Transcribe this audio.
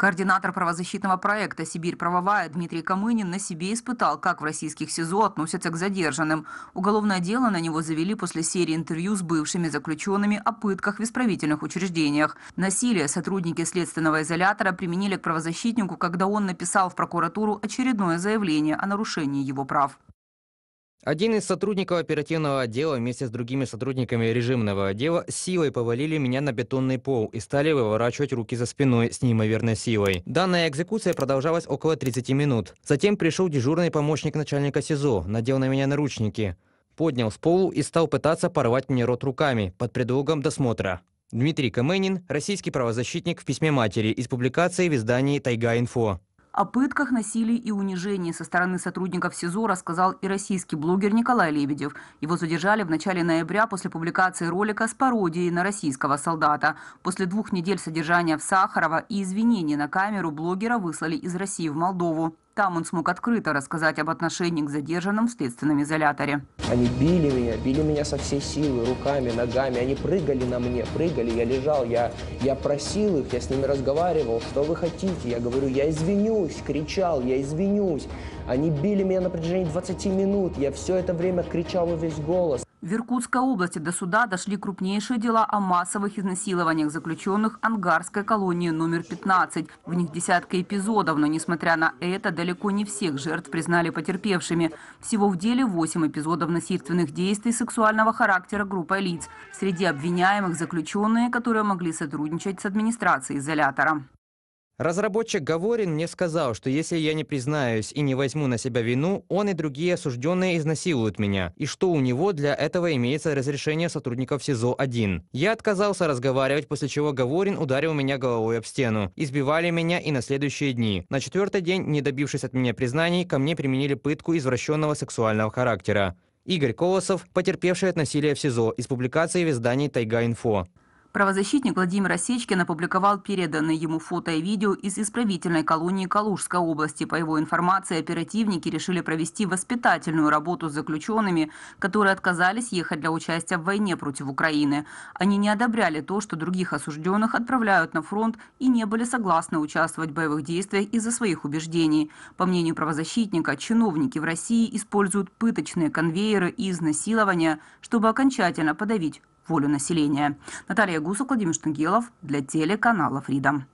Координатор правозащитного проекта «Сибирь правовая» Дмитрий Камынин на себе испытал, как в российских СИЗО относятся к задержанным. Уголовное дело на него завели после серии интервью с бывшими заключенными о пытках в исправительных учреждениях. Насилие сотрудники следственного изолятора применили к правозащитнику, когда он написал в прокуратуру очередное заявление о нарушении его прав. Один из сотрудников оперативного отдела вместе с другими сотрудниками режимного отдела силой повалили меня на бетонный пол и стали выворачивать руки за спиной с неимоверной силой. Данная экзекуция продолжалась около 30 минут. Затем пришел дежурный помощник начальника СИЗО, надел на меня наручники, поднял с полу и стал пытаться порвать мне рот руками под предлогом досмотра. Дмитрий Каменин, российский правозащитник в письме матери из публикации в издании «Тайга-инфо». О пытках, насилии и унижении со стороны сотрудников СИЗО рассказал и российский блогер Николай Лебедев. Его задержали в начале ноября после публикации ролика с пародией на российского солдата. После двух недель содержания в Сахарова и извинений на камеру блогера выслали из России в Молдову. Там он смог открыто рассказать об отношении к задержанным в следственном изоляторе. Они били меня, били меня со всей силы, руками, ногами. Они прыгали на мне, прыгали, я лежал, я, я просил их, я с ними разговаривал, что вы хотите? Я говорю, я извинюсь, кричал, я извинюсь. Они били меня на протяжении 20 минут, я все это время кричал во весь голос. В Иркутской области до суда дошли крупнейшие дела о массовых изнасилованиях заключенных Ангарской колонии номер 15. В них десятка эпизодов, но несмотря на это, далеко не всех жертв признали потерпевшими. Всего в деле 8 эпизодов насилия насильственных действий сексуального характера группой лиц. Среди обвиняемых заключенные, которые могли сотрудничать с администрацией изолятора. Разработчик Говорин мне сказал, что если я не признаюсь и не возьму на себя вину, он и другие осужденные изнасилуют меня, и что у него для этого имеется разрешение сотрудников СИЗО-1. Я отказался разговаривать, после чего Говорин ударил меня головой об стену. Избивали меня и на следующие дни. На четвертый день, не добившись от меня признаний, ко мне применили пытку извращенного сексуального характера. Игорь Колосов, потерпевший от насилия в СИЗО, из публикации в издании «Тайга-инфо». Правозащитник Владимир Осечкин опубликовал переданные ему фото и видео из исправительной колонии Калужской области. По его информации, оперативники решили провести воспитательную работу с заключенными, которые отказались ехать для участия в войне против Украины. Они не одобряли то, что других осужденных отправляют на фронт и не были согласны участвовать в боевых действиях из-за своих убеждений. По мнению правозащитника, чиновники в России используют пыточные конвейеры и изнасилования, чтобы окончательно подавить волю населения. Наталья Гусок, Владимир Штангелов для телеканала «Фридом».